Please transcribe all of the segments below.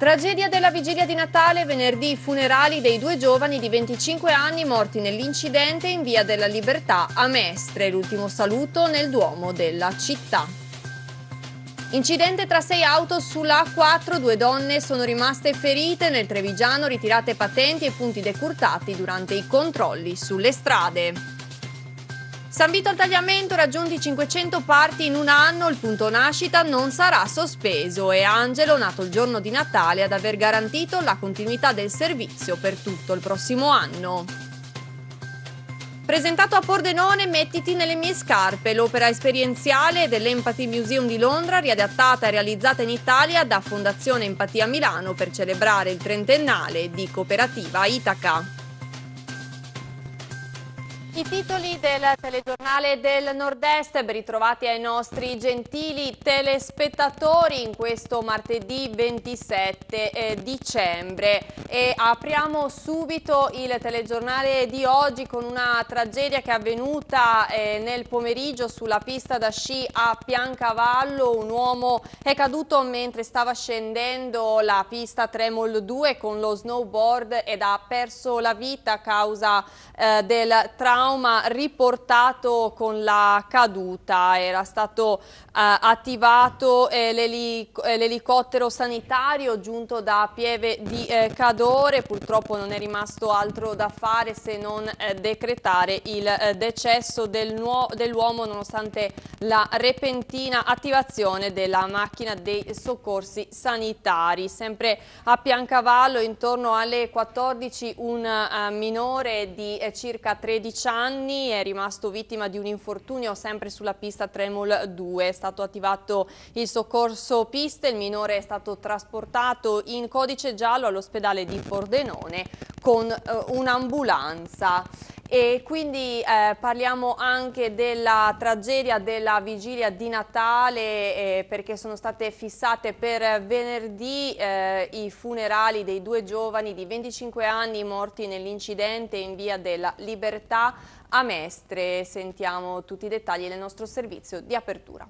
Tragedia della vigilia di Natale, venerdì funerali dei due giovani di 25 anni morti nell'incidente in via della Libertà a Mestre, l'ultimo saluto nel Duomo della città. Incidente tra sei auto sulla A4, due donne sono rimaste ferite nel Trevigiano, ritirate patenti e punti decurtati durante i controlli sulle strade. San Vito al Tagliamento raggiunti 500 parti in un anno, il punto nascita non sarà sospeso e Angelo, nato il giorno di Natale, ad aver garantito la continuità del servizio per tutto il prossimo anno. Presentato a Pordenone Mettiti nelle mie scarpe, l'opera esperienziale dell'Empathy Museum di Londra, riadattata e realizzata in Italia da Fondazione Empatia Milano per celebrare il trentennale di Cooperativa Itaca. I titoli del telegiornale del Nord-Est ben ritrovati ai nostri gentili telespettatori in questo martedì 27 eh, dicembre e apriamo subito il telegiornale di oggi con una tragedia che è avvenuta eh, nel pomeriggio sulla pista da sci a Piancavallo, un uomo è caduto mentre stava scendendo la pista Tremol 2 con lo snowboard ed ha perso la vita a causa eh, del tram trauma riportato con la caduta, era stato eh, attivato eh, eh, l'elicottero sanitario giunto da Pieve di eh, Cadore, purtroppo non è rimasto altro da fare se non eh, decretare il eh, decesso dell'uomo nonostante la repentina attivazione della macchina dei soccorsi sanitari. Sempre a Piancavallo intorno alle 14 un minore di circa 13 anni, è rimasto vittima di un infortunio sempre sulla pista Tremol 2. È stato attivato il soccorso piste, il minore è stato trasportato in codice giallo all'ospedale di Pordenone con eh, un'ambulanza. E quindi eh, parliamo anche della tragedia della vigilia di Natale eh, perché sono state fissate per venerdì eh, i funerali dei due giovani di 25 anni morti nell'incidente in via della Libertà a Mestre. Sentiamo tutti i dettagli nel nostro servizio di apertura.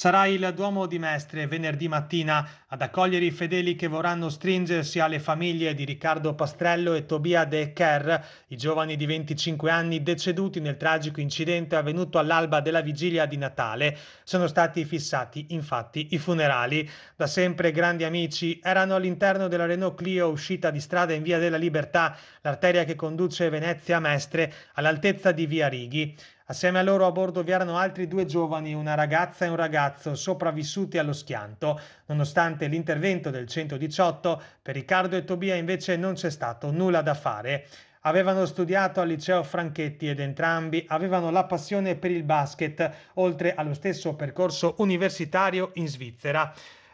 Sarà il Duomo di Mestre venerdì mattina ad accogliere i fedeli che vorranno stringersi alle famiglie di Riccardo Pastrello e Tobia De Kerr, i giovani di 25 anni deceduti nel tragico incidente avvenuto all'alba della vigilia di Natale. Sono stati fissati infatti i funerali. Da sempre grandi amici erano all'interno della Renault Clio uscita di strada in Via della Libertà, l'arteria che conduce Venezia a Mestre all'altezza di Via Righi. Assieme a loro a bordo vi erano altri due giovani, una ragazza e un ragazzo, sopravvissuti allo schianto. Nonostante l'intervento del 118, per Riccardo e Tobia invece non c'è stato nulla da fare. Avevano studiato al liceo Franchetti ed entrambi avevano la passione per il basket, oltre allo stesso percorso universitario in Svizzera.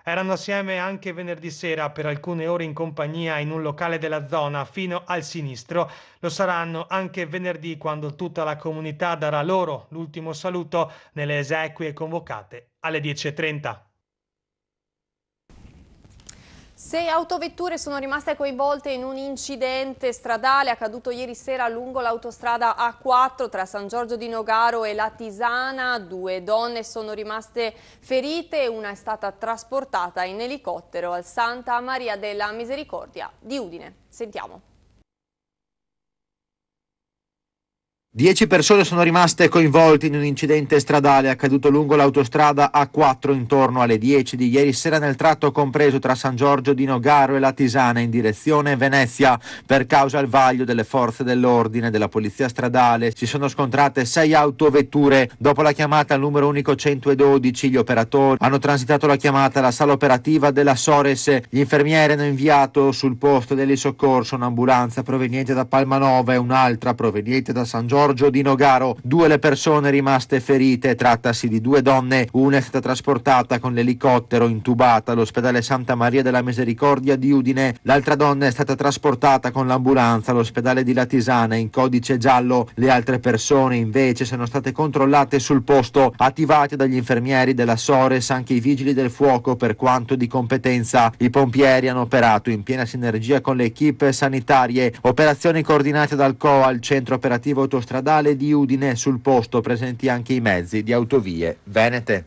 Erano assieme anche venerdì sera per alcune ore in compagnia in un locale della zona fino al sinistro. Lo saranno anche venerdì quando tutta la comunità darà loro l'ultimo saluto nelle esequie convocate alle 10.30. Sei autovetture sono rimaste coinvolte in un incidente stradale accaduto ieri sera lungo l'autostrada A4 tra San Giorgio di Nogaro e la Tisana. Due donne sono rimaste ferite, e una è stata trasportata in elicottero al Santa Maria della Misericordia di Udine. Sentiamo. Dieci persone sono rimaste coinvolte in un incidente stradale accaduto lungo l'autostrada A4 intorno alle 10 di ieri sera nel tratto compreso tra San Giorgio di Nogaro e la Tisana in direzione Venezia. Per causa al vaglio delle forze dell'ordine e della polizia stradale si sono scontrate sei autovetture. Dopo la chiamata al numero unico 112 gli operatori hanno transitato la chiamata alla sala operativa della Sores. Gli infermieri hanno inviato sul posto dell'isoccorso un'ambulanza proveniente da Palmanova e un'altra proveniente da San Giorgio Giorgio di Nogaro. Due le persone rimaste ferite, trattasi di due donne, una è stata trasportata con l'elicottero intubata all'ospedale Santa Maria della Misericordia di Udine, l'altra donna è stata trasportata con l'ambulanza all'ospedale di Latisana in codice giallo, le altre persone invece sono state controllate sul posto, attivate dagli infermieri della Sores, anche i vigili del fuoco per quanto di competenza. I pompieri hanno operato in piena sinergia con le equip sanitarie, operazioni coordinate dal COA, il centro operativo autostradale stradale di Udine sul posto presenti anche i mezzi di autovie venete.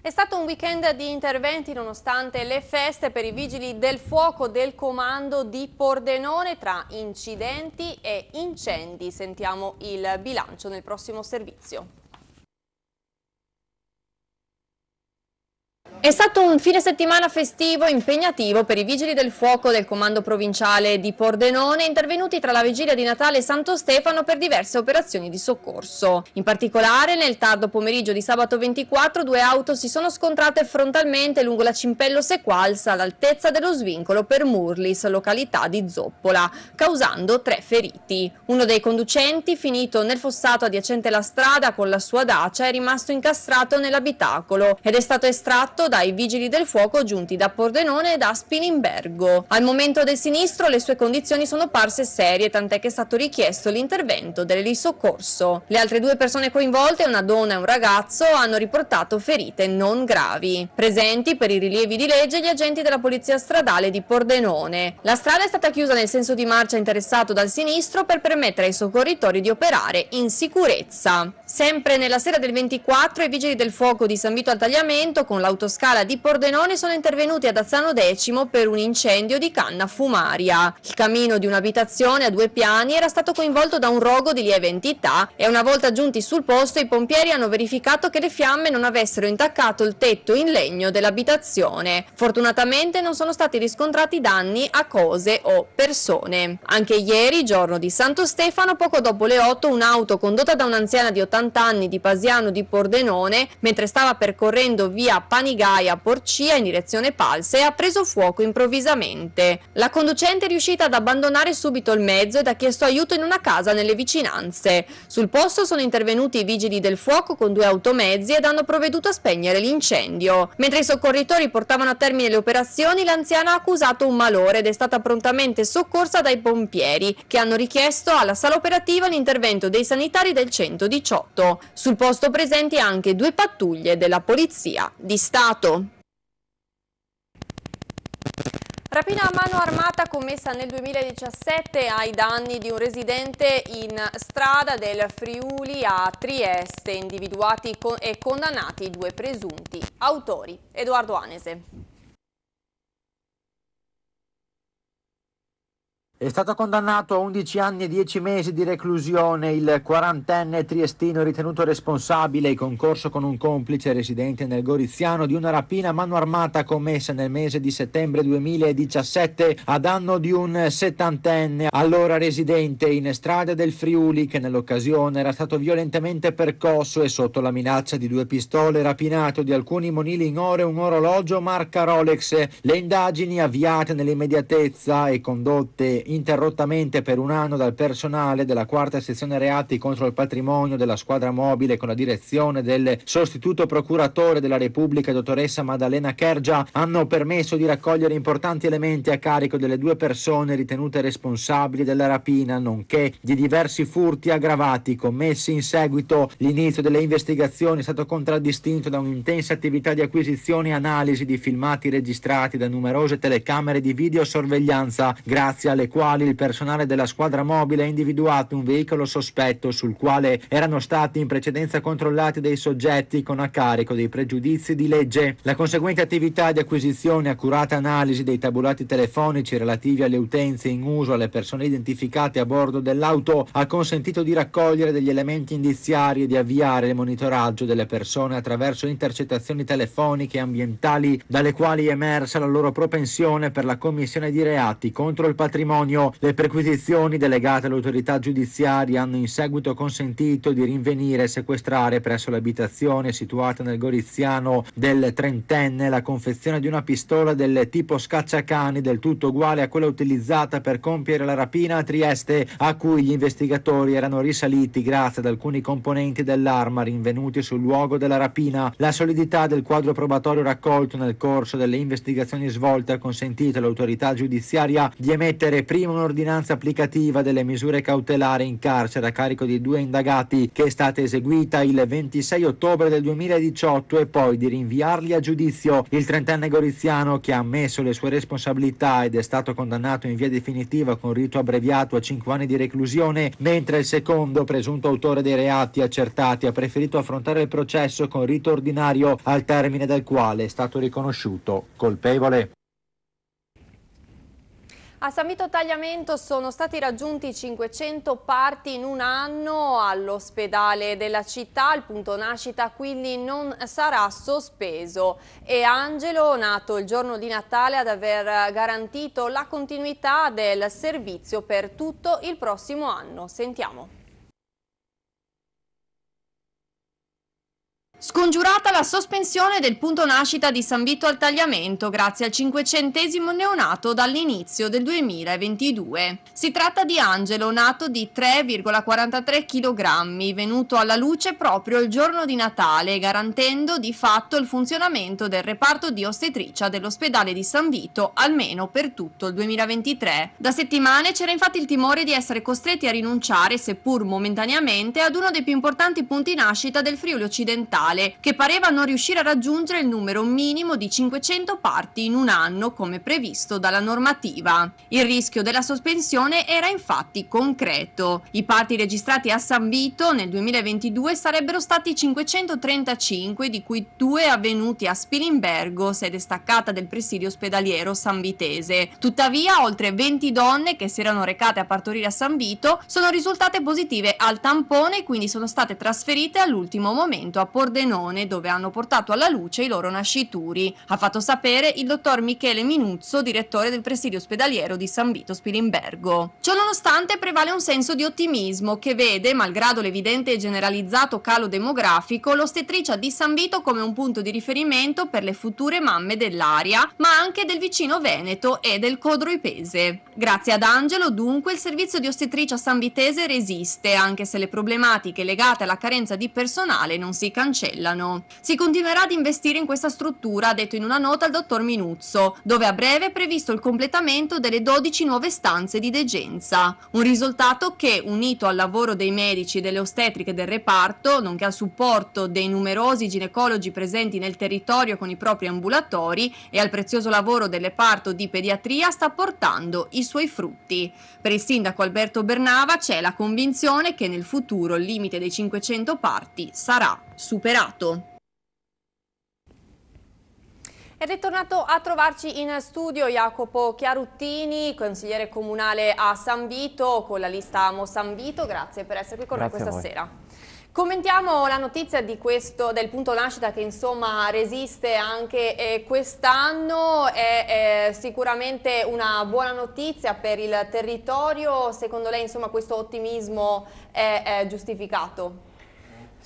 È stato un weekend di interventi nonostante le feste per i vigili del fuoco del comando di Pordenone tra incidenti e incendi. Sentiamo il bilancio nel prossimo servizio. È stato un fine settimana festivo impegnativo per i vigili del fuoco del comando provinciale di Pordenone intervenuti tra la vigilia di Natale e Santo Stefano per diverse operazioni di soccorso. In particolare nel tardo pomeriggio di sabato 24 due auto si sono scontrate frontalmente lungo la Cimpello Sequalsa all'altezza dello svincolo per Murlis, località di Zoppola, causando tre feriti. Uno dei conducenti, finito nel fossato adiacente la strada con la sua dacia, è rimasto incastrato nell'abitacolo ed è stato estratto dai vigili del fuoco giunti da Pordenone e da Aspilimbergo. Al momento del sinistro le sue condizioni sono parse serie, tant'è che è stato richiesto l'intervento dell'elisoccorso. Le altre due persone coinvolte, una donna e un ragazzo, hanno riportato ferite non gravi. Presenti per i rilievi di legge gli agenti della Polizia Stradale di Pordenone. La strada è stata chiusa nel senso di marcia interessato dal sinistro per permettere ai soccorritori di operare in sicurezza. Sempre nella sera del 24 i vigili del fuoco di San Vito al Tagliamento con l'autoscala di Pordenone sono intervenuti ad Azzano X per un incendio di canna fumaria. Il camino di un'abitazione a due piani era stato coinvolto da un rogo di lieve entità e una volta giunti sul posto i pompieri hanno verificato che le fiamme non avessero intaccato il tetto in legno dell'abitazione. Fortunatamente non sono stati riscontrati danni a cose o persone. Anche ieri, giorno di Santo Stefano, poco dopo le 8 un'auto condotta da un'anziana di 80 80 anni di Pasiano di Pordenone, mentre stava percorrendo via Panigaia Porcia in direzione Palse, ha preso fuoco improvvisamente. La conducente è riuscita ad abbandonare subito il mezzo ed ha chiesto aiuto in una casa nelle vicinanze. Sul posto sono intervenuti i vigili del fuoco con due automezzi ed hanno provveduto a spegnere l'incendio. Mentre i soccorritori portavano a termine le operazioni, l'anziana ha accusato un malore ed è stata prontamente soccorsa dai pompieri, che hanno richiesto alla sala operativa l'intervento dei sanitari del 118. 2018. Sul posto presenti anche due pattuglie della Polizia di Stato. Rapina a mano armata commessa nel 2017 ai danni di un residente in strada del Friuli a Trieste, individuati e condannati due presunti autori. Edoardo Anese. È stato condannato a 11 anni e 10 mesi di reclusione il quarantenne triestino ritenuto responsabile in concorso con un complice residente nel Goriziano di una rapina a mano armata commessa nel mese di settembre 2017 a danno di un settantenne allora residente in strada del Friuli che nell'occasione era stato violentemente percosso e sotto la minaccia di due pistole rapinato di alcuni monili in ore un orologio marca Rolex. Le indagini avviate nell'immediatezza e condotte in ininterrottamente per un anno dal personale della quarta sezione reati contro il patrimonio della squadra mobile con la direzione del sostituto procuratore della Repubblica, dottoressa Maddalena Kergia, hanno permesso di raccogliere importanti elementi a carico delle due persone ritenute responsabili della rapina, nonché di diversi furti aggravati commessi in seguito. L'inizio delle investigazioni è stato contraddistinto da un'intensa attività di acquisizione e analisi di filmati registrati da numerose telecamere di videosorveglianza, grazie alle quali quali il personale della squadra mobile ha individuato un veicolo sospetto sul quale erano stati in precedenza controllati dei soggetti con a carico dei pregiudizi di legge. La conseguente attività di acquisizione e accurata analisi dei tabulati telefonici relativi alle utenze in uso alle persone identificate a bordo dell'auto ha consentito di raccogliere degli elementi indiziari e di avviare il monitoraggio delle persone attraverso intercettazioni telefoniche e ambientali dalle quali è emersa la loro propensione per la commissione di reati contro il patrimonio patrimonio. Le perquisizioni delegate all'autorità giudiziaria hanno in seguito consentito di rinvenire e sequestrare presso l'abitazione situata nel Goriziano del trentenne la confezione di una pistola del tipo scacciacani del tutto uguale a quella utilizzata per compiere la rapina a Trieste a cui gli investigatori erano risaliti grazie ad alcuni componenti dell'arma rinvenuti sul luogo della rapina. La solidità del quadro probatorio raccolto nel corso delle investigazioni svolte ha consentito all'autorità giudiziaria di emettere prima prima un'ordinanza applicativa delle misure cautelari in carcere a carico di due indagati che è stata eseguita il 26 ottobre del 2018 e poi di rinviarli a giudizio. Il trentenne goriziano che ha ammesso le sue responsabilità ed è stato condannato in via definitiva con rito abbreviato a 5 anni di reclusione, mentre il secondo presunto autore dei reati accertati ha preferito affrontare il processo con rito ordinario al termine del quale è stato riconosciuto colpevole. A San Vito Tagliamento sono stati raggiunti 500 parti in un anno all'ospedale della città, il punto nascita quindi non sarà sospeso. E Angelo, nato il giorno di Natale, ad aver garantito la continuità del servizio per tutto il prossimo anno. Sentiamo. Scongiurata la sospensione del punto nascita di San Vito al Tagliamento grazie al cinquecentesimo neonato dall'inizio del 2022. Si tratta di Angelo, nato di 3,43 kg, venuto alla luce proprio il giorno di Natale, garantendo di fatto il funzionamento del reparto di ostetricia dell'ospedale di San Vito almeno per tutto il 2023. Da settimane c'era infatti il timore di essere costretti a rinunciare, seppur momentaneamente, ad uno dei più importanti punti nascita del Friuli occidentale mondiale, che pareva non riuscire a raggiungere il numero minimo di 500 parti in un anno come previsto dalla normativa. Il rischio della sospensione era infatti concreto. I parti registrati a San Vito nel 2022 sarebbero stati 535, di cui due avvenuti a Spilimbergo, sede staccata del presidio ospedaliero sanvitese. Tuttavia, oltre 20 donne che si erano recate a partorire a San Vito sono risultate positive al tampone e quindi sono state trasferite all'ultimo momento a Pordenone Pordenone dove hanno portato alla luce i loro nascituri, ha fatto sapere il dottor Michele Minuzzo, direttore del presidio ospedaliero di San Vito Spilimbergo. Ciononostante prevale un senso di ottimismo che vede, malgrado l'evidente e generalizzato calo demografico, l'ostetricia di San Vito come un punto di riferimento per le future mamme dell'area, ma anche del vicino Veneto e del Codroipese. Grazie ad Angelo, dunque, il servizio di ostetricia sanvitese resiste, anche se le problematiche legate alla carenza di personale non si cancellano cancellano. Si continuerà ad investire in questa struttura, ha detto in una nota il dottor Minuzzo, dove a breve è previsto il completamento delle 12 nuove stanze di degenza. Un risultato che, unito al lavoro dei medici e delle ostetriche del reparto, nonché al supporto dei numerosi ginecologi presenti nel territorio con i propri ambulatori e al prezioso lavoro del reparto di pediatria, sta portando i suoi frutti. Per il sindaco Alberto Bernava c'è la convinzione che nel futuro il limite dei 500 parti sarà superato superato. Ed è tornato a trovarci in studio Jacopo Chiaruttini, consigliere comunale a San Vito con la lista Amo San Vito. Grazie per essere qui con Grazie noi questa sera. Commentiamo la notizia questo, del punto nascita che insomma resiste anche eh, quest'anno, è, è, eh, sicuramente una buona notizia per il territorio, secondo lei insomma questo ottimismo è, è giustificato?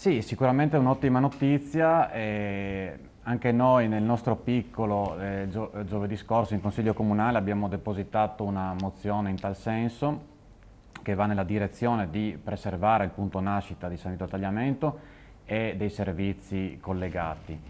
Sì, sicuramente è un'ottima notizia. Eh, anche noi nel nostro piccolo eh, gio eh, giovedì scorso in Consiglio Comunale abbiamo depositato una mozione in tal senso che va nella direzione di preservare il punto nascita di San Vito Tagliamento e dei servizi collegati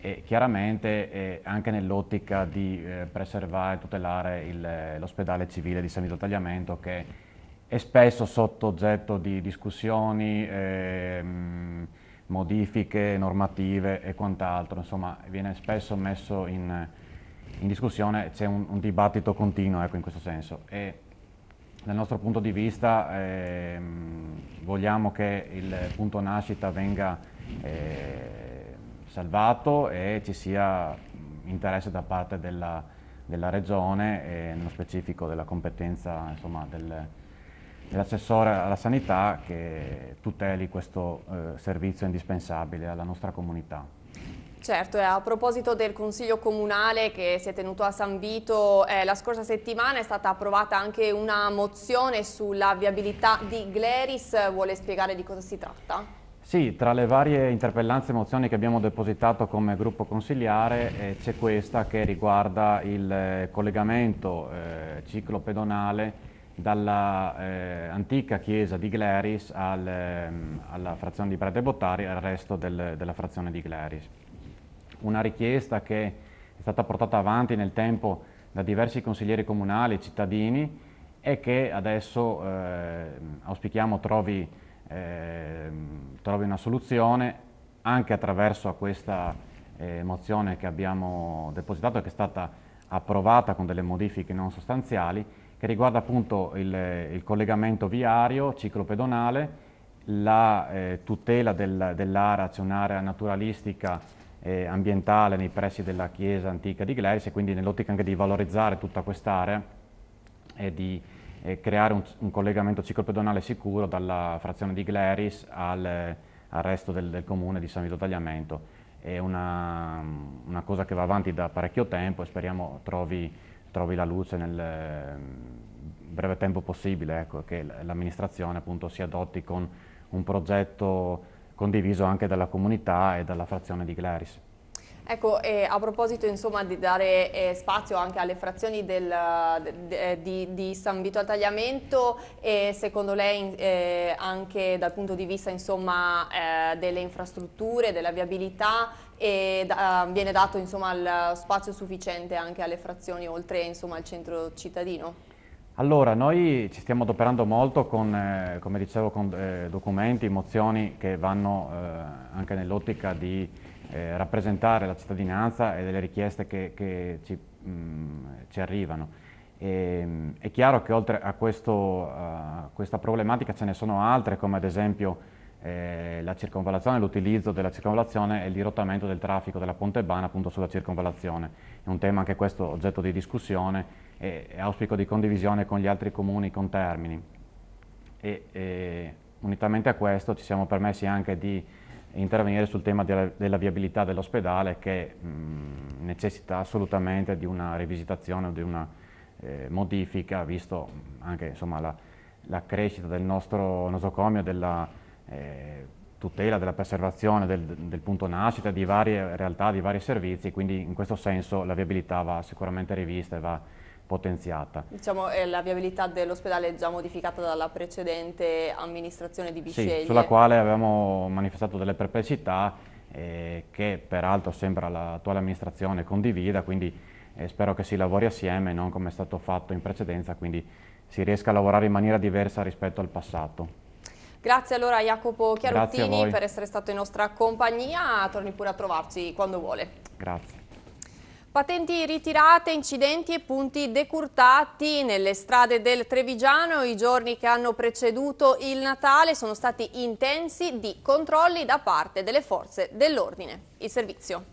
e chiaramente eh, anche nell'ottica di eh, preservare e tutelare eh, l'ospedale civile di San Vito Tagliamento che e spesso sotto oggetto di discussioni, ehm, modifiche normative e quant'altro, insomma viene spesso messo in, in discussione, c'è un, un, dibattito continuo ecco, in questo senso. E dal nostro punto di vista ehm, vogliamo che il punto nascita venga eh, salvato e ci sia interesse da parte della, della regione e nello specifico della competenza insomma, del, l'assessore alla sanità che tuteli questo eh, servizio indispensabile alla nostra comunità. Certo, a proposito del Consiglio Comunale che si è tenuto a San Vito eh, la scorsa settimana è stata approvata anche una mozione sulla viabilità di Gleris, vuole spiegare di cosa si tratta? Sì, tra le varie interpellanze e mozioni che abbiamo depositato come gruppo consigliare eh, c'è questa che riguarda il eh, collegamento eh, pedonale dall'antica eh, chiesa di Gleris al, ehm, alla frazione di Brede Bottari al resto del, della frazione di Gleris. Una richiesta che è stata portata avanti nel tempo da diversi consiglieri comunali e cittadini e che adesso eh, auspichiamo trovi, eh, trovi, una soluzione anche attraverso questa eh, mozione che abbiamo depositato e che è stata approvata con delle modifiche non sostanziali che riguarda appunto il, il collegamento viario, ciclopedonale, la eh, tutela del, dell'area, c'è cioè un'area naturalistica eh, ambientale nei pressi della chiesa antica di Gleris e quindi nell'ottica anche di valorizzare tutta quest'area e di eh, creare un, un, collegamento ciclopedonale sicuro dalla frazione di Gleris al, al resto del, del, comune di San Vito Tagliamento. È una, una cosa che va avanti da parecchio tempo e speriamo trovi trovi la luce nel mm, breve tempo possibile, ecco, che l'amministrazione appunto si adotti con un progetto condiviso anche dalla comunità e dalla frazione di Glaris. Ecco, eh, a proposito insomma, di dare eh, spazio anche alle frazioni del, de, eh, di, di, San Vito a Tagliamento, eh, secondo lei eh, anche dal punto di vista insomma, eh, delle infrastrutture, della viabilità, da, viene dato insomma, spazio sufficiente anche alle frazioni oltre al centro cittadino? Allora, noi ci stiamo adoperando molto con, eh, come dicevo, con eh, documenti, mozioni che vanno eh, anche nell'ottica di eh, rappresentare la cittadinanza e delle richieste che, che ci, mh, mm, ci, arrivano. E, ehm, mh, è chiaro che oltre a questo, uh, questa problematica ce ne sono altre, come ad esempio eh, la circonvalazione, l'utilizzo della circonvalazione e il dirottamento del traffico della Ponte Bana appunto sulla circonvalazione. È un tema anche questo oggetto di discussione e, e auspico di condivisione con gli altri comuni con termini. E, e, unitamente a questo ci siamo permessi anche di intervenire sul tema della, della viabilità dell'ospedale che mh, mm, necessita assolutamente di una rivisitazione di una eh, modifica, visto mm, anche insomma, la, la, crescita del nostro nosocomio, della eh, tutela, della preservazione del, del, punto nascita, di varie realtà, di vari servizi, quindi in questo senso la viabilità va sicuramente rivista e va potenziata. Diciamo eh, la viabilità dell'ospedale è già modificata dalla precedente amministrazione di Bisceglie. Sì, sulla quale avevamo manifestato delle perplessità eh, che peraltro sembra l'attuale amministrazione condivida, quindi eh, spero che si lavori assieme, non come è stato fatto in precedenza, quindi si riesca a lavorare in maniera diversa rispetto al passato. Grazie allora Jacopo Chiarottini per essere stato in nostra compagnia, torni pure a trovarci quando vuole. Grazie. Patenti ritirate, incidenti e punti decurtati nelle strade del Trevigiano. I giorni che hanno preceduto il Natale sono stati intensi di controlli da parte delle forze dell'ordine. Il servizio.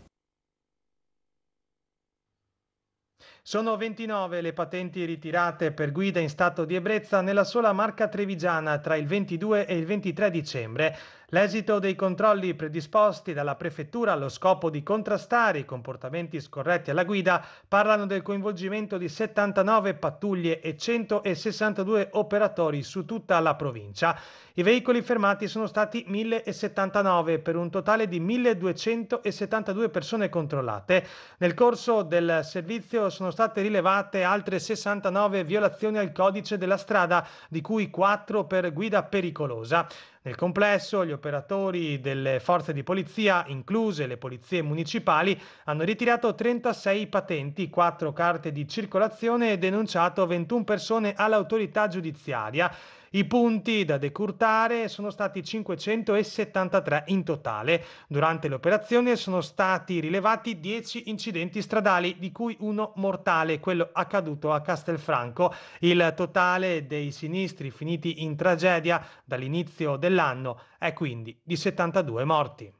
Sono 29 le patenti ritirate per guida in stato di ebbrezza nella sola marca trevigiana tra il 22 e il 23 dicembre. L'esito dei controlli predisposti dalla prefettura allo scopo di contrastare i comportamenti scorretti alla guida parlano del coinvolgimento di 79 pattuglie e 162 operatori su tutta la provincia. I veicoli fermati sono stati 1079 per un totale di 1272 persone controllate. Nel corso del servizio sono state rilevate altre 69 violazioni al codice della strada, di cui 4 per guida pericolosa. Nel complesso, gli operatori delle forze di polizia, incluse le polizie municipali, hanno ritirato 36 patenti, 4 carte di circolazione e denunciato 21 persone all'autorità giudiziaria i punti da decurtare sono stati 573 in totale. Durante l'operazione sono stati rilevati 10 incidenti stradali, di cui uno mortale, quello accaduto a Castelfranco. Il totale dei sinistri finiti in tragedia dall'inizio dell'anno è quindi di 72 morti.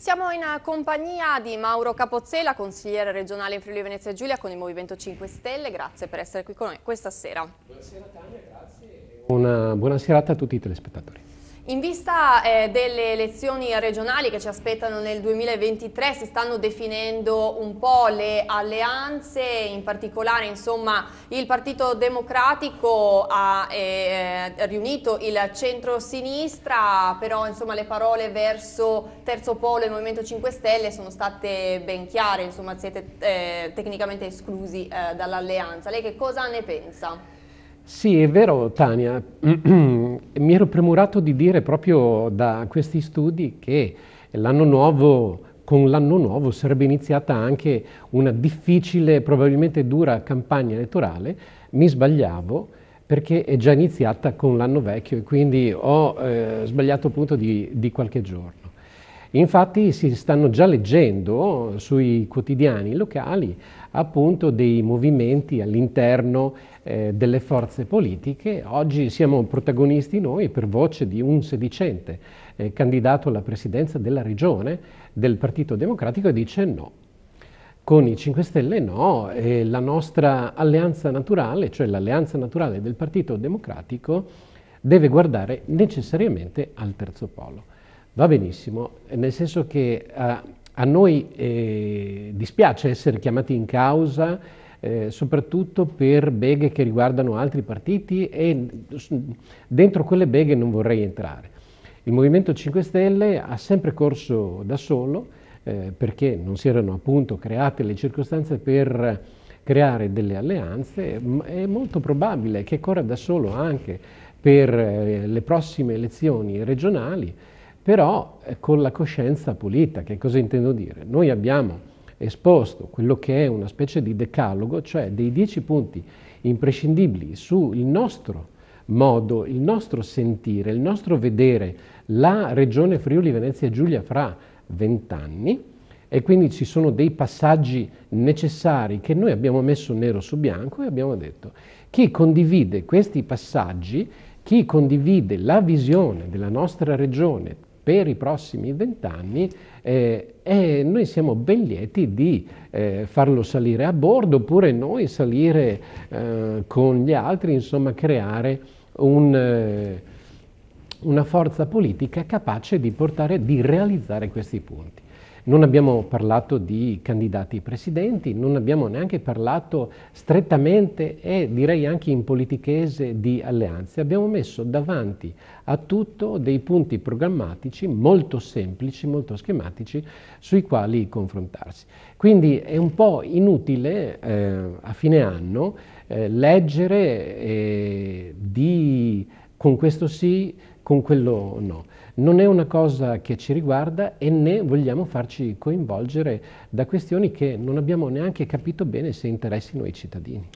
Siamo in compagnia di Mauro Capozzella, consigliere regionale in Friuli Venezia Giulia con il Movimento 5 Stelle. Grazie per essere qui con noi questa sera. Buonasera Tania, grazie. Una buona serata a tutti i telespettatori. In vista eh, delle elezioni regionali che ci aspettano nel 2023 si stanno definendo un po' le alleanze, in particolare insomma, il Partito Democratico ha eh, eh riunito il centro-sinistra, però insomma, le parole verso Terzo Polo e Movimento 5 Stelle sono state ben chiare, insomma, siete eh, tecnicamente esclusi eh, dall'alleanza. Lei che cosa ne pensa? Sì, è vero Tania, mi ero premurato di dire proprio da questi studi che l'anno nuovo, con l'anno nuovo sarebbe iniziata anche una difficile, probabilmente dura campagna elettorale, mi sbagliavo perché è già iniziata con l'anno vecchio e quindi ho eh, sbagliato appunto di, di qualche giorno. Infatti si stanno già leggendo sui quotidiani locali appunto dei movimenti all'interno eh, delle forze politiche. Oggi siamo protagonisti noi per voce di un sedicente eh, candidato alla presidenza della regione del Partito Democratico e dice no. Con i 5 Stelle no, eh, la nostra alleanza naturale, cioè l'alleanza naturale del Partito Democratico, deve guardare necessariamente al terzo polo. Va benissimo, nel senso che a, eh, a noi eh, dispiace essere chiamati in causa eh, soprattutto per beghe che riguardano altri partiti e dentro quelle beghe non vorrei entrare. Il Movimento 5 Stelle ha sempre corso da solo eh, perché non si erano appunto create le circostanze per creare delle alleanze, è molto probabile che corra da solo anche per eh, le prossime elezioni regionali però eh, con la coscienza pulita. Che cosa intendo dire? Noi abbiamo esposto quello che è una specie di decalogo, cioè dei dieci punti imprescindibili sul nostro modo, il nostro sentire, il nostro vedere la regione Friuli Venezia Giulia fra vent'anni e quindi ci sono dei passaggi necessari che noi abbiamo messo nero su bianco e abbiamo detto chi condivide questi passaggi, chi condivide la visione della nostra regione per i prossimi vent'anni eh, e noi siamo ben lieti di eh, farlo salire a bordo oppure noi salire eh, con gli altri, insomma creare un, eh, una forza politica capace di portare, di realizzare questi punti. Non abbiamo parlato di candidati presidenti, non abbiamo neanche parlato strettamente e direi anche in politichese di alleanze. Abbiamo messo davanti a tutto dei punti programmatici molto semplici, molto schematici, sui quali confrontarsi. Quindi è un po' inutile eh, a fine anno eh, leggere eh, di con questo sì, con quello no non è una cosa che ci riguarda e né vogliamo farci coinvolgere da questioni che non abbiamo neanche capito bene se interessino i cittadini.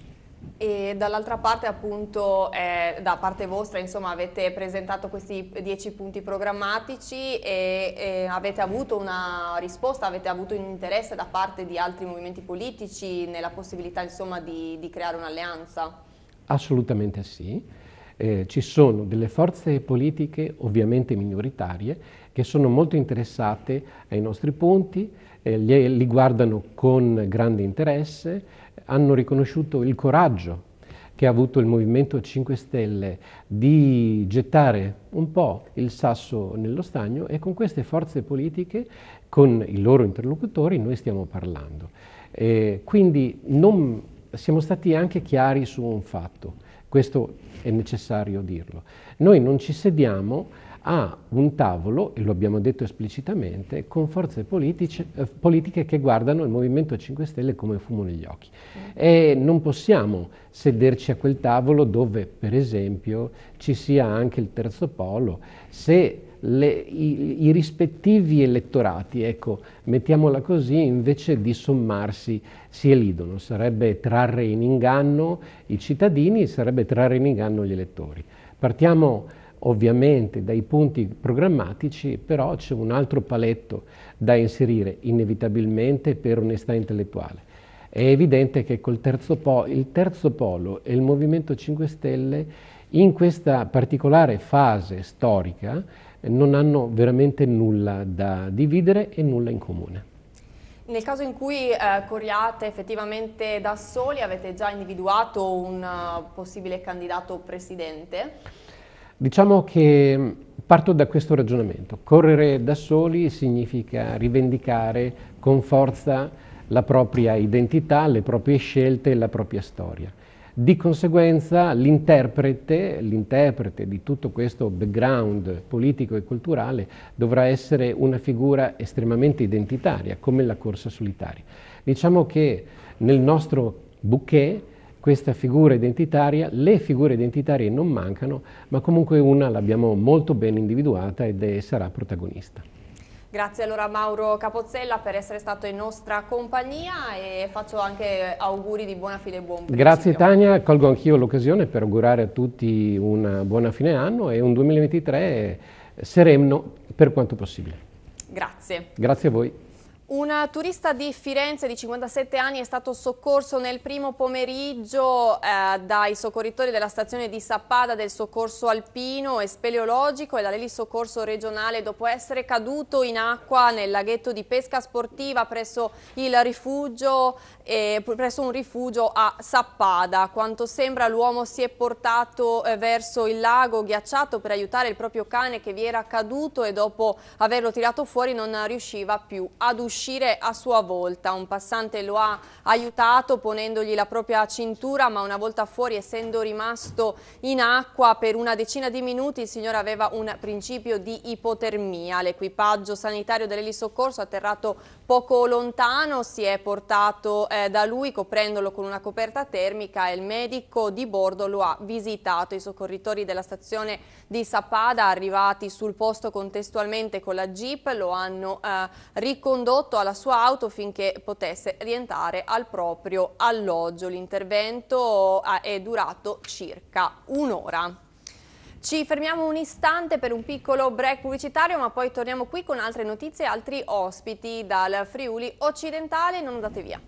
E dall'altra parte appunto eh, da parte vostra insomma, avete presentato questi dieci punti programmatici e, e, avete avuto una risposta, avete avuto un interesse da parte di altri movimenti politici nella possibilità insomma, di, di creare un'alleanza? Assolutamente sì eh, ci sono delle forze politiche, ovviamente minoritarie, che sono molto interessate ai nostri punti, eh, li, li guardano con grande interesse, hanno riconosciuto il coraggio che ha avuto il Movimento 5 Stelle di gettare un po' il sasso nello stagno e con queste forze politiche, con i loro interlocutori, noi stiamo parlando. Eh, quindi non, siamo stati anche chiari su un fatto. Questo è necessario dirlo. Noi non ci sediamo a un tavolo, e lo abbiamo detto esplicitamente, con forze politiche, eh, politiche che guardano il Movimento 5 Stelle come fumo negli occhi. E non possiamo sederci a quel tavolo dove, per esempio, ci sia anche il terzo polo. Se le, i, i, rispettivi elettorati, ecco, mettiamola così, invece di sommarsi si elidono, sarebbe trarre in inganno i cittadini, sarebbe trarre in inganno gli elettori. Partiamo ovviamente dai punti programmatici, però c'è un altro paletto da inserire inevitabilmente per onestà intellettuale. È evidente che col terzo polo, il terzo polo e il Movimento 5 Stelle in questa particolare fase storica non hanno veramente nulla da dividere e nulla in comune. Nel caso in cui eh, corriate effettivamente da soli, avete già individuato un uh, possibile candidato presidente? Diciamo che mm, parto da questo ragionamento. Correre da soli significa rivendicare con forza la propria identità, le proprie scelte e la propria storia. Di conseguenza l'interprete, l'interprete di tutto questo background politico e culturale dovrà essere una figura estremamente identitaria, come la corsa solitaria. Diciamo che nel nostro bouquet questa figura identitaria, le figure identitarie non mancano, ma comunque una l'abbiamo molto ben individuata ed è, sarà protagonista. Grazie allora Mauro Capozzella per essere stato in nostra compagnia e faccio anche auguri di buona fine e buon principio. Grazie Tania, colgo anch'io l'occasione per augurare a tutti una buona fine anno e un 2023 sereno per quanto possibile. Grazie. Grazie a voi. Un turista di Firenze di 57 anni è stato soccorso nel primo pomeriggio eh, dai soccorritori della stazione di Sappada del soccorso alpino e speleologico e dall'elisoccorso regionale dopo essere caduto in acqua nel laghetto di pesca sportiva presso, rifugio, eh, presso un rifugio a Sappada. quanto sembra l'uomo si è portato eh, verso il lago ghiacciato per aiutare il proprio cane che vi era caduto e dopo averlo tirato fuori non riusciva più ad uscire uscire a sua volta. Un passante lo ha aiutato ponendogli la propria cintura, ma una volta fuori, essendo rimasto in acqua per una decina di minuti, il signore aveva un principio di ipotermia. L'equipaggio sanitario dell'elisoccorso atterrato poco lontano si è portato eh, da lui coprendolo con una coperta termica e il medico di bordo lo ha visitato. I soccorritori della stazione di Sapada arrivati sul posto contestualmente con la Jeep lo hanno eh, ricondotto condotto alla sua auto finché potesse rientrare al proprio alloggio. L'intervento ah, è durato circa un'ora. Ci fermiamo un istante per un piccolo break pubblicitario ma poi torniamo qui con altre notizie e altri ospiti dal Friuli occidentale, non andate via.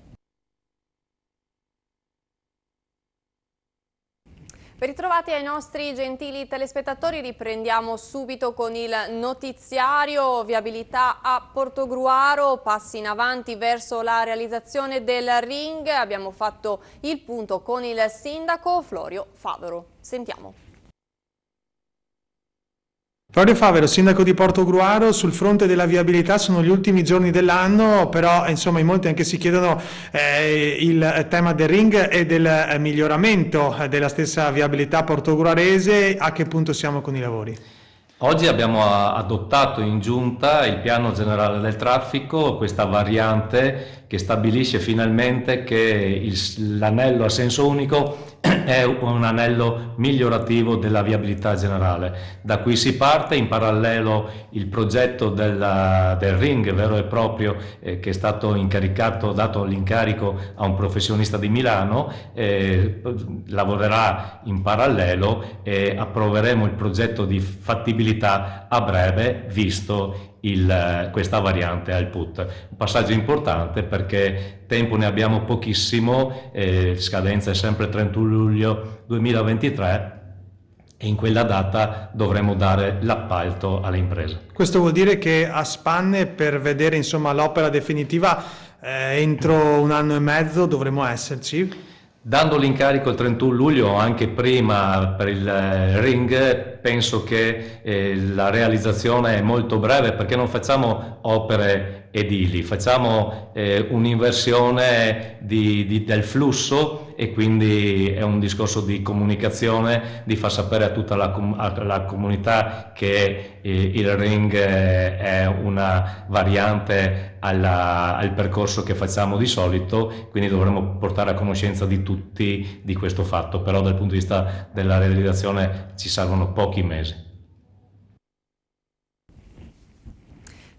Ben ritrovati ai nostri gentili telespettatori, riprendiamo subito con il notiziario viabilità a Portogruaro, passi in avanti verso la realizzazione del ring, abbiamo fatto il punto con il sindaco Florio Favaro, sentiamo. Claudio Favero, sindaco di Porto Gruaro, sul fronte della viabilità sono gli ultimi giorni dell'anno, però insomma in molti anche si chiedono eh, il tema del ring e del eh, miglioramento della stessa viabilità portogruarese, a che punto siamo con i lavori? Oggi abbiamo eh, adottato in giunta il piano generale del traffico, questa variante che stabilisce finalmente che il, l'anello a senso unico è un anello migliorativo della viabilità generale. Da qui si parte, in parallelo il progetto della, del ring vero e proprio eh, che è stato incaricato, dato l'incarico a un professionista di Milano, eh, lavorerà in parallelo e approveremo il progetto di fattibilità a breve visto il, questa variante output. Un passaggio importante perché tempo ne abbiamo pochissimo, eh, scadenza è sempre 31 luglio 2023 e in quella data dovremo dare l'appalto alle imprese. Questo vuol dire che a spanne per vedere insomma, l'opera definitiva eh, entro un anno e mezzo dovremo esserci? Dando l'incarico il 31 luglio, anche prima per il eh, ring, penso che eh, la realizzazione è molto breve perché non facciamo opere edili, facciamo eh, un'inversione di, di, del flusso e quindi è un discorso di comunicazione, di far sapere a tutta la, la comunità che eh, il ring eh, è una variante alla, al percorso che facciamo di solito, quindi dovremmo portare a conoscenza di tutti di questo fatto, però dal punto di vista della realizzazione ci servono pochi mesi.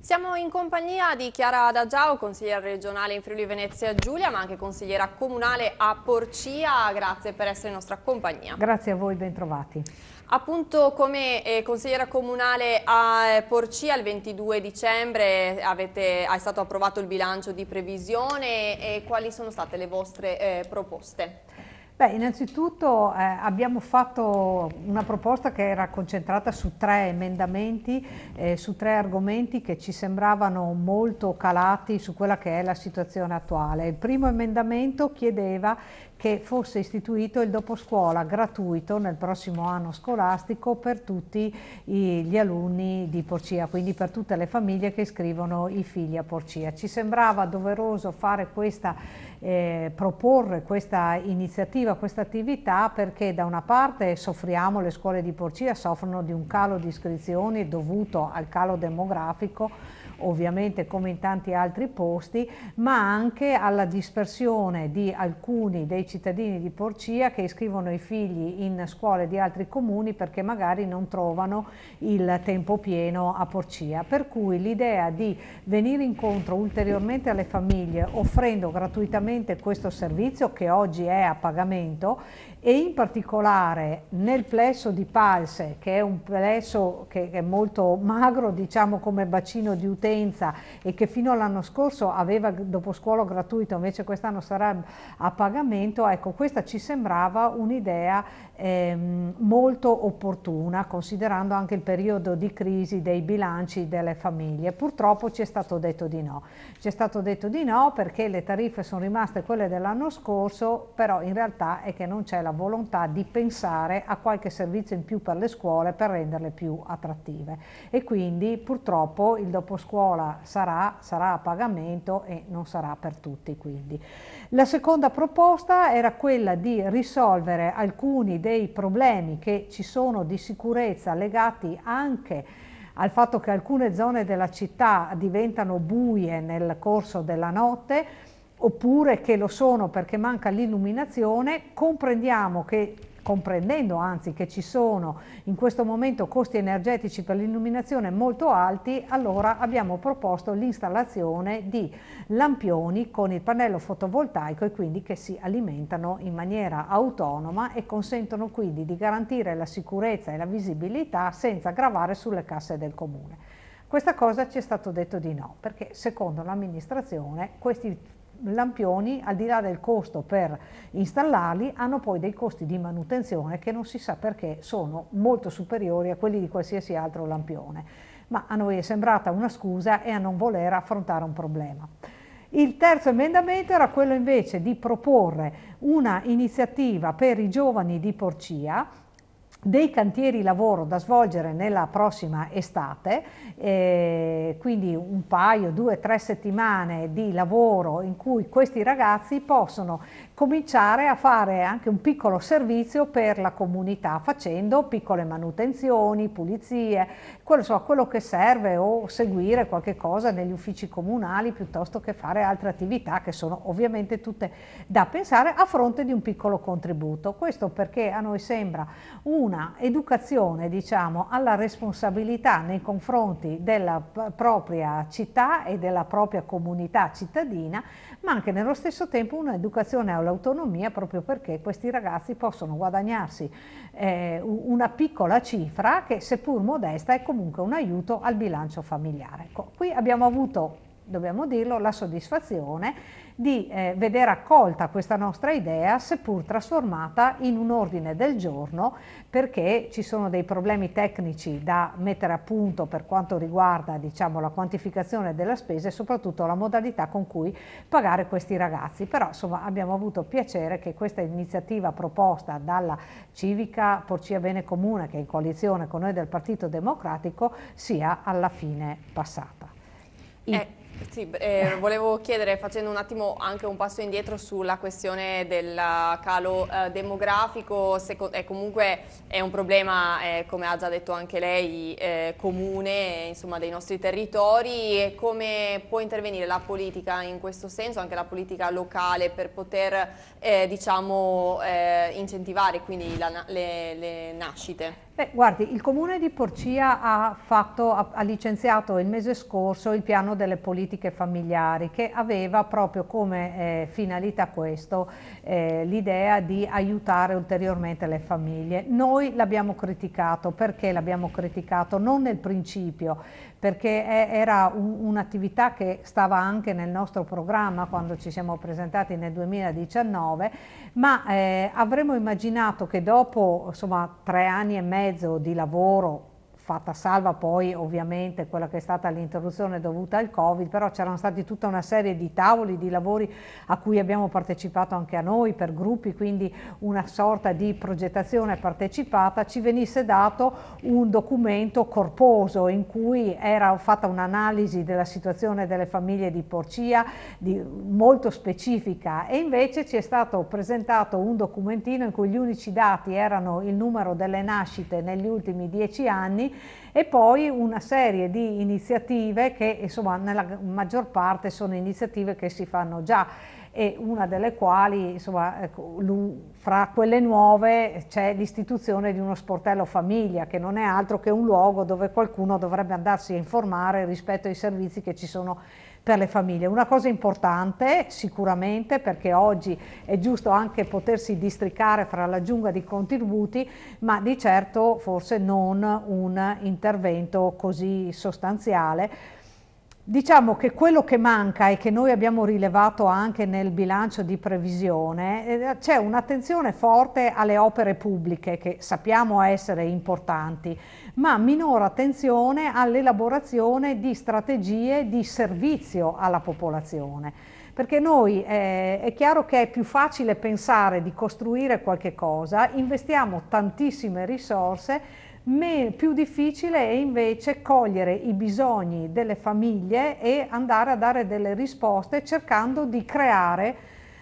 Siamo in compagnia di Chiara Adagiao, consigliera regionale in Friuli Venezia Giulia, ma anche consigliera comunale a Porcia. Grazie per essere in nostra compagnia. Grazie a voi, bentrovati. Appunto come eh, consigliera comunale a Porcia il 22 dicembre avete, è stato approvato il bilancio di previsione e quali sono state le vostre eh, proposte? Beh, innanzitutto eh, abbiamo fatto una proposta che era concentrata su tre emendamenti, eh, su tre argomenti che ci sembravano molto calati su quella che è la situazione attuale. Il primo emendamento chiedeva che fosse istituito il doposcuola gratuito nel prossimo anno scolastico per tutti gli alunni di Porcia, quindi per tutte le famiglie che iscrivono i figli a Porcia. Ci sembrava doveroso fare questa, eh, proporre questa iniziativa, questa attività perché da una parte soffriamo, le scuole di Porcia soffrono di un calo di iscrizioni dovuto al calo demografico ovviamente come in tanti altri posti, ma anche alla dispersione di alcuni dei cittadini di Porcia che iscrivono i figli in scuole di altri comuni perché magari non trovano il tempo pieno a Porcia. Per cui l'idea di venire incontro ulteriormente alle famiglie offrendo gratuitamente questo servizio che oggi è a pagamento e in particolare nel plesso di Palse, che è un plesso che è molto magro diciamo come bacino di utenza e che fino all'anno scorso aveva dopo scuolo gratuito, invece quest'anno sarà a pagamento, ecco questa ci sembrava un'idea ehm, molto opportuna considerando anche il periodo di crisi dei bilanci delle famiglie. Purtroppo ci è stato detto di no. Ci è stato detto di no perché le tariffe sono rimaste quelle dell'anno scorso, però in realtà è che non c'è la volontà di pensare a qualche servizio in più per le scuole per renderle più attrattive e quindi purtroppo il dopo scuola sarà, sarà a pagamento e non sarà per tutti quindi. La seconda proposta era quella di risolvere alcuni dei problemi che ci sono di sicurezza legati anche al fatto che alcune zone della città diventano buie nel corso della notte oppure che lo sono perché manca l'illuminazione, comprendiamo che comprendendo anzi che ci sono in questo momento costi energetici per l'illuminazione molto alti, allora abbiamo proposto l'installazione di lampioni con il pannello fotovoltaico e quindi che si alimentano in maniera autonoma e consentono quindi di garantire la sicurezza e la visibilità senza gravare sulle casse del comune. Questa cosa ci è stato detto di no, perché secondo l'amministrazione questi lampioni, al di là del costo per installarli, hanno poi dei costi di manutenzione che non si sa perché sono molto superiori a quelli di qualsiasi altro lampione. Ma a noi è sembrata una scusa e a non voler affrontare un problema. Il terzo emendamento era quello invece di proporre una iniziativa per i giovani di Porcia dei cantieri lavoro da svolgere nella prossima estate, eh, quindi un paio, due, tre settimane di lavoro in cui questi ragazzi possono cominciare a fare anche un piccolo servizio per la comunità facendo piccole manutenzioni, pulizie, quello, so, quello che serve o seguire qualche cosa negli uffici comunali piuttosto che fare altre attività che sono ovviamente tutte da pensare a fronte di un piccolo contributo. Questo perché a noi sembra una educazione diciamo, alla responsabilità nei confronti della propria città e della propria comunità cittadina ma anche nello stesso tempo un'educazione all'autonomia proprio perché questi ragazzi possono guadagnarsi eh, una piccola cifra che seppur modesta è comunque un aiuto al bilancio familiare. Ecco, qui abbiamo avuto, dobbiamo dirlo, la soddisfazione di eh, vedere accolta questa nostra idea, seppur trasformata in un ordine del giorno, perché ci sono dei problemi tecnici da mettere a punto per quanto riguarda diciamo, la quantificazione della spesa e soprattutto la modalità con cui pagare questi ragazzi. Però insomma abbiamo avuto piacere che questa iniziativa proposta dalla civica Porcia Bene Comune, che è in coalizione con noi del Partito Democratico, sia alla fine passata. I eh. Sì, eh, eh, volevo chiedere, facendo un attimo anche un passo indietro sulla questione del calo eh, demografico, se co eh, comunque è un problema, eh, come ha già detto anche lei, eh, comune insomma, dei nostri territori e come può intervenire la politica in questo senso, anche la politica locale, per poter diciamo, incentivare quindi la, le, le nascite? Beh, guardi, il comune di Porcia ha, fatto, ha licenziato il mese scorso il piano delle politiche politiche familiari che aveva proprio come eh, finalità questo eh, l'idea di aiutare ulteriormente le famiglie. Noi l'abbiamo criticato, perché l'abbiamo criticato? Non nel principio, perché è, eh, era un'attività che stava anche nel nostro programma quando ci siamo presentati nel 2019, ma eh, avremmo immaginato che dopo insomma, tre anni e mezzo di lavoro fatta salva poi ovviamente quella che è stata l'interruzione dovuta al Covid, però c'erano stati tutta una serie di tavoli, di lavori a cui abbiamo partecipato anche a noi per gruppi, quindi una sorta di progettazione partecipata, ci venisse dato un documento corposo in cui era fatta un'analisi della situazione delle famiglie di Porcia di, molto specifica e invece ci è stato presentato un documentino in cui gli unici dati erano il numero delle nascite negli ultimi dieci anni e poi una serie di iniziative che insomma nella maggior parte sono iniziative che si fanno già e una delle quali, insomma, ecco, fra quelle nuove c'è l'istituzione di uno sportello famiglia, che non è altro che un luogo dove qualcuno dovrebbe andarsi a informare rispetto ai servizi che ci sono per le famiglie. Una cosa importante sicuramente perché oggi è giusto anche potersi districare fra la giungla di contributi, ma di certo forse non un intervento così sostanziale Diciamo che quello che manca e che noi abbiamo rilevato anche nel bilancio di previsione, eh, c'è un'attenzione forte alle opere pubbliche che sappiamo essere importanti, ma minore attenzione all'elaborazione di strategie di servizio alla popolazione. Perché noi eh, è chiaro che è più facile pensare di costruire qualche cosa, investiamo tantissime risorse più difficile è invece cogliere i bisogni delle famiglie e andare a dare delle risposte cercando di creare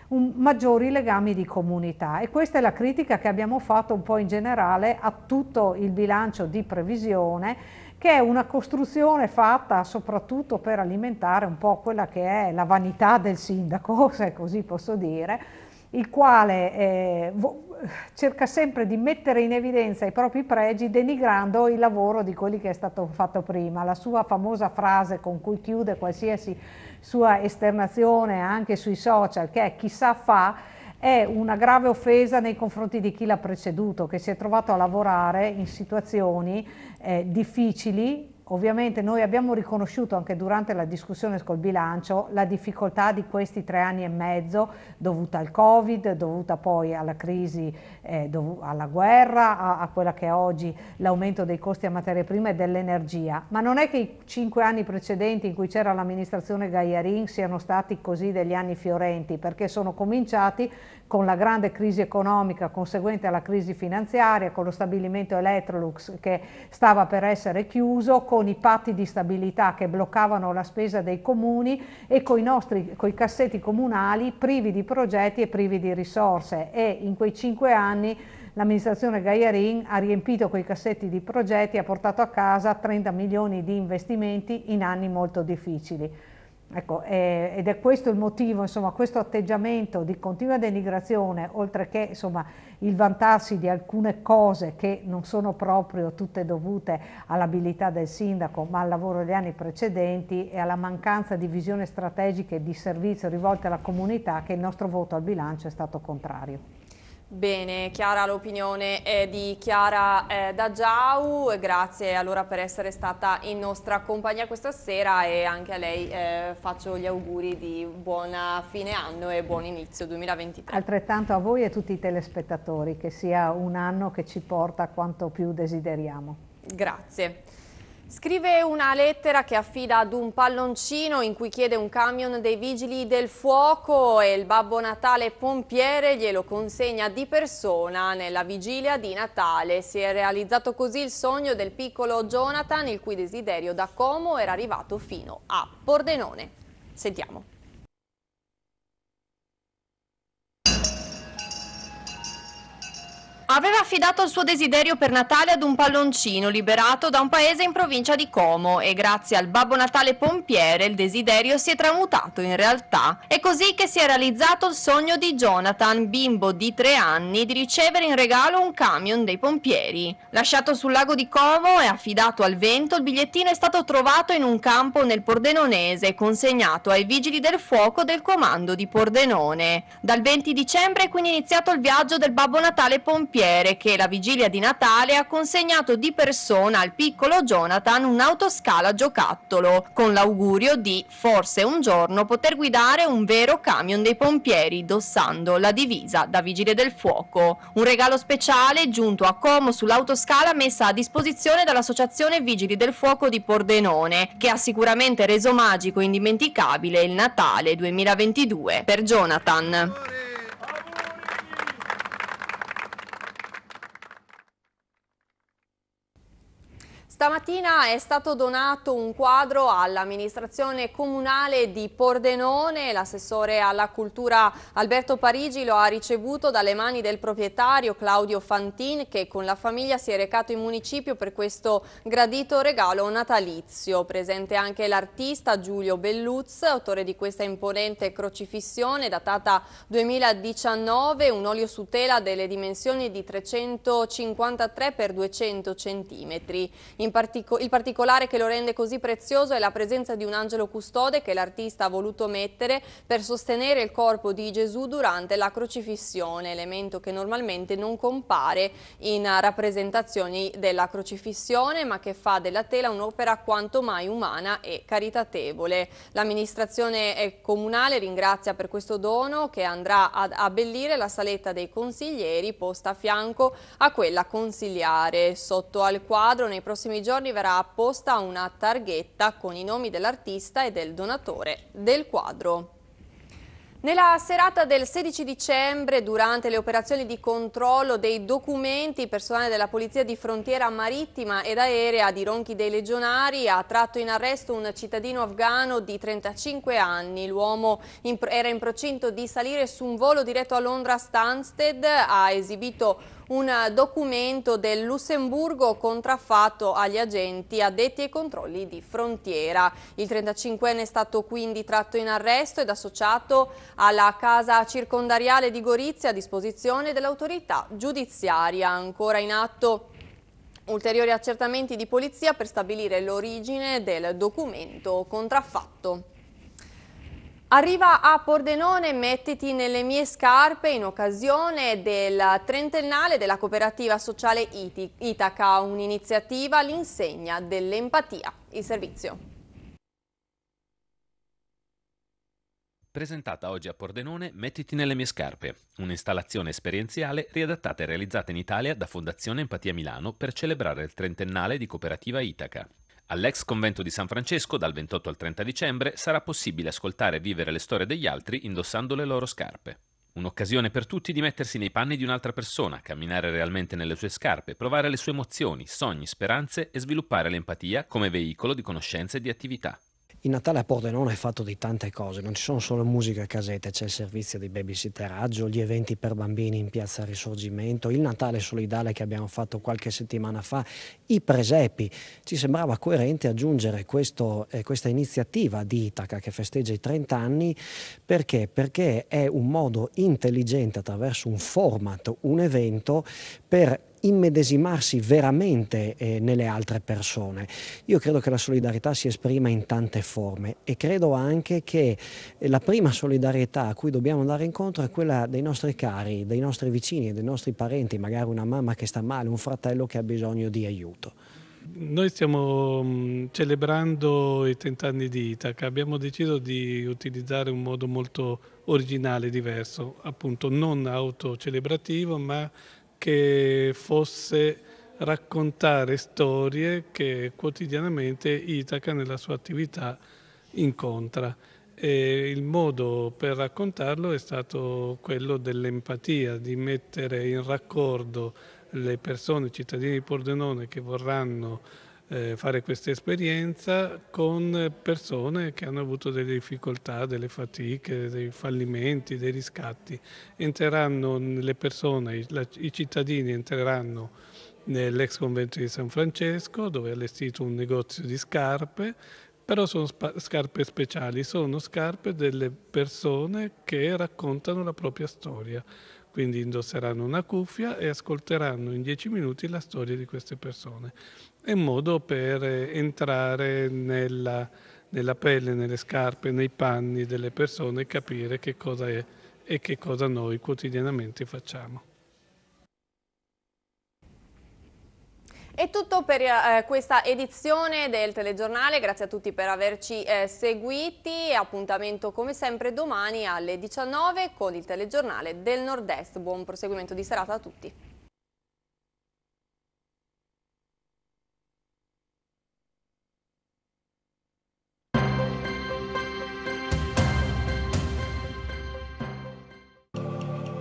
un, maggiori legami di comunità e questa è la critica che abbiamo fatto un po' in generale a tutto il bilancio di previsione che è una costruzione fatta soprattutto per alimentare un po' quella che è la vanità del sindaco, se così posso dire, il quale eh, cerca sempre di mettere in evidenza i propri pregi denigrando il lavoro di quelli che è stato fatto prima. La sua famosa frase con cui chiude qualsiasi sua esternazione anche sui social, che è chissà fa, è una grave offesa nei confronti di chi l'ha preceduto, che si è trovato a lavorare in situazioni eh, difficili, Ovviamente noi abbiamo riconosciuto anche durante la discussione col bilancio la difficoltà di questi tre anni e mezzo dovuta al Covid, dovuta poi alla crisi, eh, alla guerra, a, a, quella che è oggi l'aumento dei costi a materie prime e dell'energia. Ma non è che i cinque anni precedenti in cui c'era l'amministrazione Gaiarin siano stati così degli anni fiorenti, perché sono cominciati con la grande crisi economica conseguente alla crisi finanziaria, con lo stabilimento Electrolux che stava per essere chiuso, con i patti di stabilità che bloccavano la spesa dei comuni e con i nostri coi cassetti comunali privi di progetti e privi di risorse e in quei cinque anni l'amministrazione Gaiarin ha riempito quei cassetti di progetti e ha portato a casa 30 milioni di investimenti in anni molto difficili. Ecco, eh, ed è questo il motivo, insomma, questo atteggiamento di continua denigrazione, oltre che insomma, il vantarsi di alcune cose che non sono proprio tutte dovute all'abilità del sindaco, ma al lavoro degli anni precedenti e alla mancanza di visione strategica e di servizio rivolte alla comunità, che il nostro voto al bilancio è stato contrario. Bene, chiara l'opinione è di Chiara eh, Dagiau, grazie allora per essere stata in nostra compagnia questa sera e anche a lei eh, faccio gli auguri di buona fine anno e buon inizio 2023. Altrettanto a voi e a tutti i telespettatori, che sia un anno che ci porta quanto più desideriamo. Grazie. Scrive una lettera che affida ad un palloncino in cui chiede un camion dei vigili del fuoco e il Babbo Natale pompiere glielo consegna di persona nella vigilia di Natale. Si è realizzato così il sogno del piccolo Jonathan, il cui desiderio da Como era arrivato fino a Pordenone. Sentiamo. Aveva affidato il suo desiderio per Natale ad un palloncino liberato da un paese in provincia di Como e grazie al Babbo Natale pompiere il desiderio si è tramutato in realtà. È così che si è realizzato il sogno di Jonathan, bimbo di tre anni, di ricevere in regalo un camion dei pompieri. Lasciato sul lago di Como e affidato al vento, il bigliettino è stato trovato in un campo nel Pordenonese e consegnato ai vigili del fuoco del comando di Pordenone. Dal 20 dicembre è quindi iniziato il viaggio del Babbo Natale pompiere carabiniere che la vigilia di Natale ha consegnato di persona al piccolo Jonathan un'autoscala giocattolo con l'augurio di forse un giorno poter guidare un vero camion dei pompieri indossando la divisa da vigile del fuoco. Un regalo speciale giunto a Como sull'autoscala messa a disposizione dall'Associazione Vigili del Fuoco di Pordenone che ha sicuramente reso magico e indimenticabile il Natale 2022 per Jonathan. Stamattina è stato donato un quadro all'amministrazione comunale di Pordenone, l'assessore alla cultura Alberto Parigi lo ha ricevuto dalle mani del proprietario Claudio Fantin che con la famiglia si è recato in municipio per questo gradito regalo natalizio. Presente anche l'artista Giulio Belluz, autore di questa imponente crocifissione datata 2019, un olio su tela delle dimensioni di 353 x 200 cm. In partico il particolare che lo rende così prezioso è la presenza di un angelo custode che l'artista ha voluto mettere per sostenere il corpo di Gesù durante la crocifissione, elemento che normalmente non compare in rappresentazioni della crocifissione ma che fa della tela un'opera quanto mai umana e caritatevole. L'amministrazione comunale ringrazia per questo dono che andrà ad abbellire la saletta dei consiglieri posta a fianco a quella consigliare. Sotto al quadro nei prossimi giorni verrà apposta una targhetta con i nomi dell'artista e del donatore del quadro. Nella serata del 16 dicembre, durante le operazioni di controllo dei documenti, il personale della Polizia di Frontiera Marittima ed Aerea di Ronchi dei Legionari ha tratto in arresto un cittadino afgano di 35 anni. L'uomo era in procinto di salire su un volo diretto a Londra Stansted, ha esibito un documento del Lussemburgo contraffatto agli agenti addetti ai controlli di frontiera. Il 35enne è stato quindi tratto in arresto ed associato alla casa circondariale di Gorizia a disposizione dell'autorità giudiziaria. Ancora in atto ulteriori accertamenti di polizia per stabilire l'origine del documento contraffatto. Arriva a Pordenone Mettiti nelle mie scarpe in occasione del trentennale della cooperativa sociale Itaca, un'iniziativa all'insegna dell'empatia. Il servizio. Presentata oggi a Pordenone Mettiti nelle mie scarpe, un'installazione esperienziale riadattata e realizzata in Italia da Fondazione Empatia Milano per celebrare il trentennale di Cooperativa Itaca. All'ex convento di San Francesco, dal 28 al 30 dicembre, sarà possibile ascoltare e vivere le storie degli altri indossando le loro scarpe. Un'occasione per tutti di mettersi nei panni di un'altra persona, camminare realmente nelle sue scarpe, provare le sue emozioni, sogni, speranze e sviluppare l'empatia come veicolo di conoscenza e di attività. Il Natale a Pordenone è fatto di tante cose, non ci sono solo musica e casette, c'è il servizio di babysitteraggio, gli eventi per bambini in piazza Risorgimento, il Natale solidale che abbiamo fatto qualche settimana fa, i presepi. Ci sembrava coerente aggiungere questo, eh, questa iniziativa di Itaca che festeggia i 30 anni perché? perché è un modo intelligente attraverso un format, un evento per immedesimarsi veramente eh, nelle altre persone. Io credo che la solidarietà si esprima in tante forme e credo anche che eh, la prima solidarietà a cui dobbiamo andare incontro è quella dei nostri cari, dei nostri vicini, dei nostri parenti, magari una mamma che sta male, un fratello che ha bisogno di aiuto. Noi stiamo mm, celebrando i 30 anni di Itaca, abbiamo deciso di utilizzare un modo molto originale, diverso, appunto non autocelebrativo ma che fosse raccontare storie che quotidianamente Itaca nella sua attività incontra. E il modo per raccontarlo è stato quello dell'empatia, di mettere in raccordo le persone, i cittadini di Pordenone che vorranno eh, fare questa esperienza con persone che hanno avuto delle difficoltà, delle fatiche, dei fallimenti, dei riscatti. Entreranno le persone, i, la, i cittadini entreranno nell'ex convento di San Francesco dove è allestito un negozio di scarpe, però sono scarpe speciali, sono scarpe delle persone che raccontano la propria storia. Quindi indosseranno una cuffia e ascolteranno in dieci minuti la storia di queste persone è un modo per eh, entrare nella, nella pelle, nelle scarpe, nei panni delle persone e capire che cosa è e che cosa noi quotidianamente facciamo. È tutto per eh, questa edizione del telegiornale, grazie a tutti per averci eh, seguiti appuntamento come sempre domani alle 19 con il telegiornale del Nord-Est. Buon proseguimento di serata a tutti.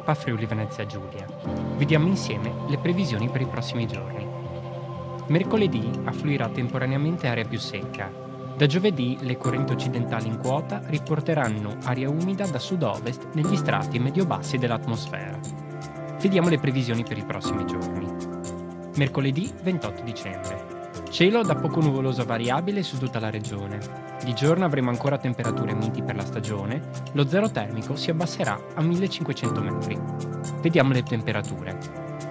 Coppa Friuli Venezia Giulia. Vediamo insieme le previsioni per i prossimi giorni. Mercoledì affluirà temporaneamente aria più secca. Da giovedì le correnti occidentali in quota riporteranno aria umida da sud-ovest negli strati medio-bassi dell'atmosfera. Vediamo le previsioni per i prossimi giorni. Mercoledì 28 dicembre. Cielo da poco nuvoloso a variabile su tutta la regione. Di giorno avremo ancora temperature miti per la stagione, lo zero termico si abbasserà a 1500 metri. Vediamo le temperature.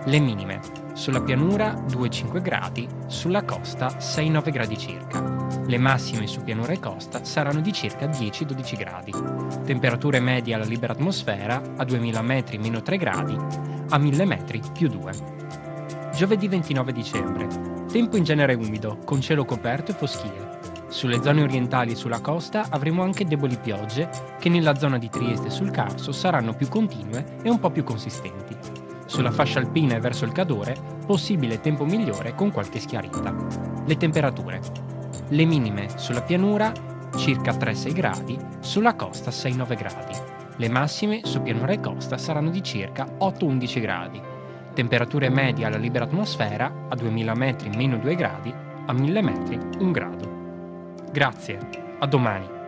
Le minime. Sulla pianura 2,5 gradi, sulla costa 6,9 gradi circa. Le massime su pianura e costa saranno di circa 10-12 gradi. Temperature medie alla libera atmosfera a 2000 metri meno 3 gradi, a 1000 metri più 2. Giovedì 29 dicembre. Tempo in genere umido, con cielo coperto e foschie. Sulle zone orientali e sulla costa avremo anche deboli piogge, che nella zona di Trieste e sul Carso saranno più continue e un po' più consistenti. Sulla fascia alpina e verso il Cadore, possibile tempo migliore con qualche schiarita. Le temperature. Le minime sulla pianura circa 3-6 gradi, sulla costa 6-9 gradi. Le massime su pianura e costa saranno di circa 8-11 gradi temperature medie alla libera atmosfera a 2000 metri meno 2 gradi, a 1000 metri 1 grado. Grazie, a domani.